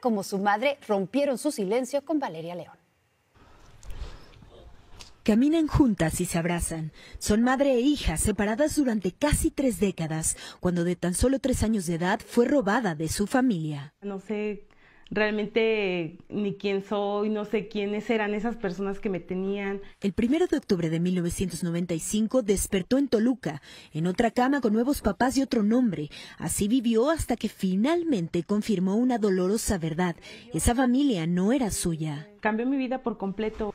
como su madre rompieron su silencio con Valeria León. Caminan juntas y se abrazan. Son madre e hija, separadas durante casi tres décadas, cuando de tan solo tres años de edad fue robada de su familia. No sé realmente ni quién soy, no sé quiénes eran esas personas que me tenían. El primero de octubre de 1995 despertó en Toluca, en otra cama con nuevos papás y otro nombre. Así vivió hasta que finalmente confirmó una dolorosa verdad. Esa familia no era suya. Cambió mi vida por completo.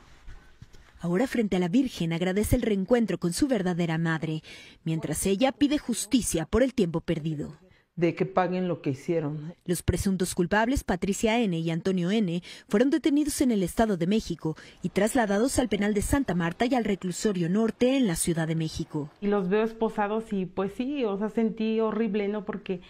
Ahora frente a la Virgen agradece el reencuentro con su verdadera madre, mientras ella pide justicia por el tiempo perdido de que paguen lo que hicieron. Los presuntos culpables, Patricia N. y Antonio N., fueron detenidos en el Estado de México y trasladados al penal de Santa Marta y al reclusorio norte en la Ciudad de México. Y los veo esposados y pues sí, o sea, sentí horrible, ¿no? Porque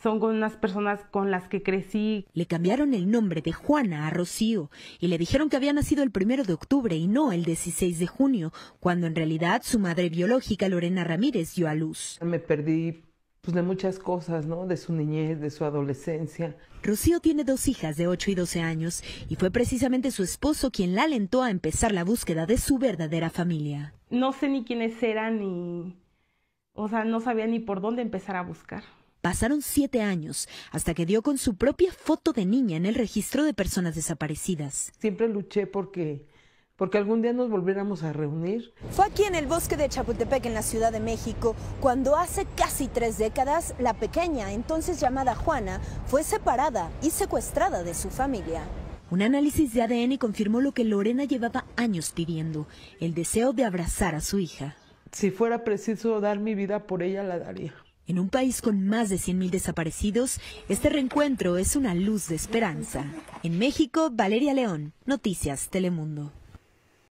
son con unas personas con las que crecí. Le cambiaron el nombre de Juana a Rocío y le dijeron que había nacido el primero de octubre y no el 16 de junio, cuando en realidad su madre biológica, Lorena Ramírez, dio a luz. Me perdí pues de muchas cosas, ¿no? De su niñez, de su adolescencia. Rocío tiene dos hijas de 8 y 12 años y fue precisamente su esposo quien la alentó a empezar la búsqueda de su verdadera familia. No sé ni quiénes eran ni, o sea, no sabía ni por dónde empezar a buscar. Pasaron siete años hasta que dio con su propia foto de niña en el registro de personas desaparecidas. Siempre luché porque porque algún día nos volviéramos a reunir. Fue aquí en el bosque de Chapultepec, en la Ciudad de México, cuando hace casi tres décadas la pequeña, entonces llamada Juana, fue separada y secuestrada de su familia. Un análisis de ADN confirmó lo que Lorena llevaba años pidiendo, el deseo de abrazar a su hija. Si fuera preciso dar mi vida por ella, la daría. En un país con más de 100.000 desaparecidos, este reencuentro es una luz de esperanza. En México, Valeria León, Noticias Telemundo.